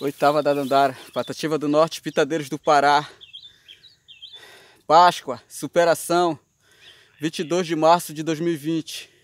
Oitava da Dandara, Patativa do Norte, Pitadeiros do Pará. Páscoa, superação, 22 de março de 2020.